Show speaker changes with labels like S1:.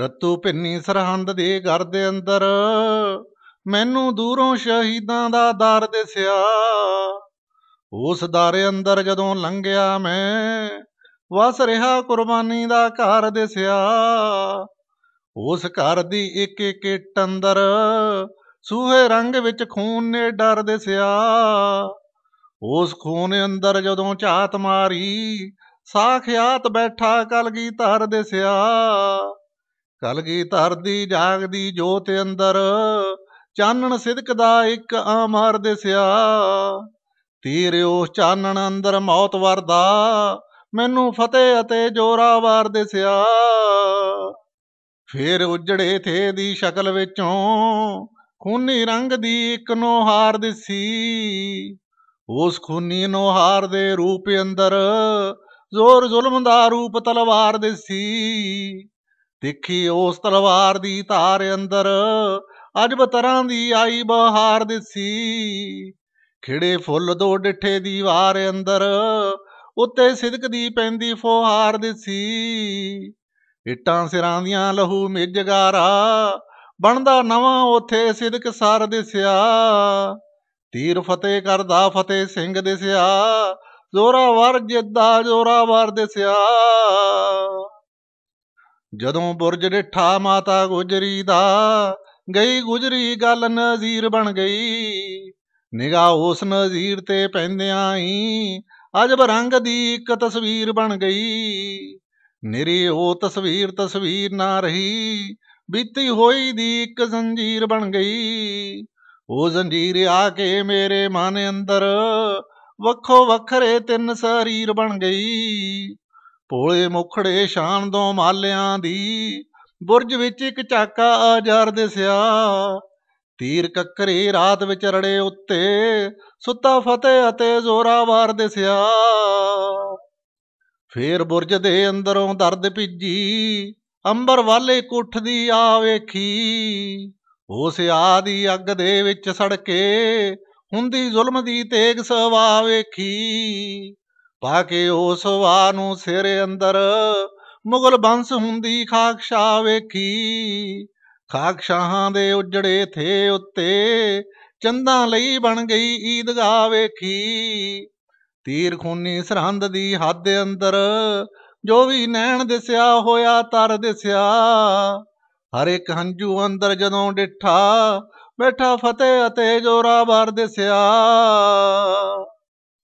S1: ਰਤੂ ਪਿੰਨੀ ਸਰਹੰਦ ਦੇ ਘਰ ਦੇ ਅੰਦਰ ਮੈਨੂੰ ਦੂਰੋਂ ਸ਼ਹੀਦਾਂ ਦਾ ਦਰ ਦਿਸਿਆ ਉਸ ਦਰ ਅੰਦਰ ਜਦੋਂ ਲੰਘਿਆ ਮੈਂ ਵਸ ਰਿਹਾ ਕੁਰਬਾਨੀ ਦਾ ਘਰ ਦਿਸਿਆ ਉਸ ਘਰ ਦੀ ਇੱਕ ਇੱਕ ਟੰਦਰ ਸੂਹੇ ਰੰਗ ਵਿੱਚ ਖੂਨ ਨੇ ਡਰ ਦਿਸਿਆ ਉਸ ਖੂਨ ਅੰਦਰ ਜਦੋਂ ਝਾਤ ਮਾਰੀ ਸਾਖਿਆਤ ਬੈਠਾ ਕਲਗੀ ਧਰ ਦਿਸਿਆ ਕਲਗੀ ਧਰ ਦੀ ਜਾਗਦੀ ਜੋਤ ਅੰਦਰ ਚਾਨਣ ਸਿਦਕ ਦਾ ਇੱਕ ਆਮਾਰ ਦਿਸਿਆ ਤੀਰ ਉਸ ਚਾਨਣ ਅੰਦਰ ਮੌਤ ਵਰਦਾ ਮੈਨੂੰ ਫਤਿਹ ਅਤੇ ਜੋਰਾ ਵਾਰ ਦਿਸਿਆ ਫੇਰ ਉਜੜੇ ਥੇ ਦੀ ਸ਼ਕਲ ਵਿੱਚੋਂ ਖੂਨੀ ਰੰਗ ਦੀ ਇੱਕ ਨੋਹਾਰ ਦਿਸੀ ਉਸ ਖੂਨੀ ਨੋਹਾਰ ਦੇ ਰੂਪ ਅੰਦਰ ਜ਼ੋਰ ਜ਼ੁਲਮ ਦਾ ਰੂਪ ਤਲਵਾਰ ਦਿਸੀ ਦੇਖੀ ਉਸ ਤਲਵਾਰ ਦੀ ਧਾਰ ਅੰਦਰ ਅਜਬ ਤਰ੍ਹਾਂ ਦੀ ਆਈ ਬਹਾਰ ਦਿੱਸੀ ਖਿੜੇ ਫੁੱਲ ਦੋ ਡਿੱਠੇ ਦੀਵਾਰ ਅੰਦਰ ਉੱਤੇ ਸਿਦਕ ਦੀ ਪੈਂਦੀ ਫੋਹਾਰ ਦਿੱਸੀ ਇਟਾਂ ਸਿਰਾਂ ਦੀਆਂ ਲਹੂ ਮਿਜਗਾਰਾ ਬਣਦਾ ਨਵਾਂ ਉਥੇ ਸਿਦਕ ਸਾਰ ਦਿਸਿਆ ਤੀਰ ਫਤਿਹ ਕਰਦਾ ਫਤਿਹ ਸਿੰਘ ਦਿਸਿਆ ਜ਼ੋਰਾਵਰ ਜਿੱਦਾ ਜ਼ੋਰਾਵਰ ਦਿਸਿਆ ਜਦੋਂ ਬੁਰਜ ਡਿਠਾ ਮਾਤਾ ਗੁਜਰੀ ਦਾ ਗਈ ਗੁਜਰੀ ਗੱਲ ਨਜ਼ੀਰ ਬਣ ਗਈ ਨਿਗਾ ਉਸ ਨਜ਼ੀਰ ਤੇ ਪੈਂਦਿਆਂ ਹੀ ਅਜਬ ਰੰਗ ਦੀ ਇੱਕ ਤਸਵੀਰ ਬਣ ਗਈ ਨਿਰੀ ਉਹ ਤਸਵੀਰ ਤਸਵੀਰ ਨਾ ਰਹੀ ਬੀਤੀ ਹੋਈ ਦੀ ਇੱਕ ਜ਼ੰਜੀਰ ਬਣ ਗਈ ਉਹ ਜ਼ੰਜੀਰ ਆ ਕੇ ਮੇਰੇ ਮਨ ਅੰਦਰ ਵੱਖੋ ਵੱਖਰੇ ਤਿੰਨ ਸਰੀਰ ਬਣ ਗਈ ਭੋਲੇ ਮੁਖੜੇ ਸ਼ਾਨ ਦੋ ਮਾਲਿਆਂ ਦੀ ਬੁਰਜ ਵਿੱਚ ਇੱਕ ਝਾਕਾ ਆਜ਼ਾਰ ਦਿਸਿਆ ਤੀਰ ਕੱਕਰੇ ਰਾਤ ਵਿੱਚ ਰੜੇ ਉੱਤੇ ਸੁੱਤਾ ਫਤਿਹ ਅਤੇ ਜ਼ੋਰਾਵਾਰ ਦਿਸਿਆ ਫੇਰ ਬੁਰਜ ਦੇ ਅੰਦਰੋਂ ਦਰਦ ਭਿੱਜੀ ਅੰਬਰ ਵਾਲੇ ਕੁੱਠ ਦੀ ਆ ਵੇਖੀ ਉਸ ਆਦੀ ਅੱਗ ਦੇ ਵਿੱਚ ਸੜ ਕੇ ਹੁੰਦੀ ਜ਼ੁਲਮ ਦੀ ਤੇਗ ਸਵਾ ਵੇਖੀ ਪਾ ਕੇ ਉਸ ਵਾ ਨੂੰ ਸਿਰ ਅੰਦਰ ਮੁਗਲ ਬੰਸ ਹੁੰਦੀ ਖਾਕਸ਼ਾ ਵੇਖੀ ਖਾਕਸ਼ਾਹਾਂ ਦੇ ਉਜੜੇ ਥੇ ਉੱਤੇ ਚੰਦਾਂ ਲਈ ਬਣ ਗਈ ਈਦਗਾ ਵੇਖੀ ਤੀਰ ਖੂਨੀ ਸਰਹੰਦ ਦੀ ਹੱਦ ਅੰਦਰ ਜੋ ਵੀ ਨੈਣ ਦਿਸਿਆ ਹੋਇਆ ਤਰ ਦਿਸਿਆ ਹਰ ਇੱਕ ਹੰਝੂ ਅੰਦਰ ਜਦੋਂ ਡਿਠਾ ਬੈਠਾ ਫਤਿਹ ਅਤੇ ਜੋਰਾ ਬਾਰ ਦਿਸਿਆ